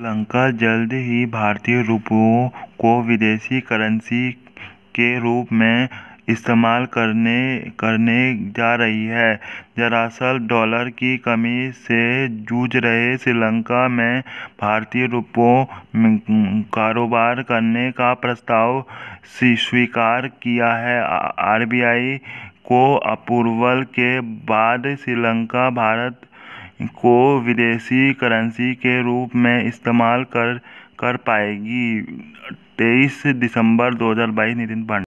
श्रीलंका जल्द ही भारतीय रुपयों को विदेशी करेंसी के रूप में इस्तेमाल करने करने जा रही है दरअसल डॉलर की कमी से जूझ रहे श्रीलंका में भारतीय रुपयों कारोबार करने का प्रस्ताव स्वीकार किया है आरबीआई को अप्रूवल के बाद श्रीलंका भारत को विदेशी करेंसी के रूप में इस्तेमाल कर कर पाएगी तेईस दिसंबर दो हज़ार बाईस नितिन पांडे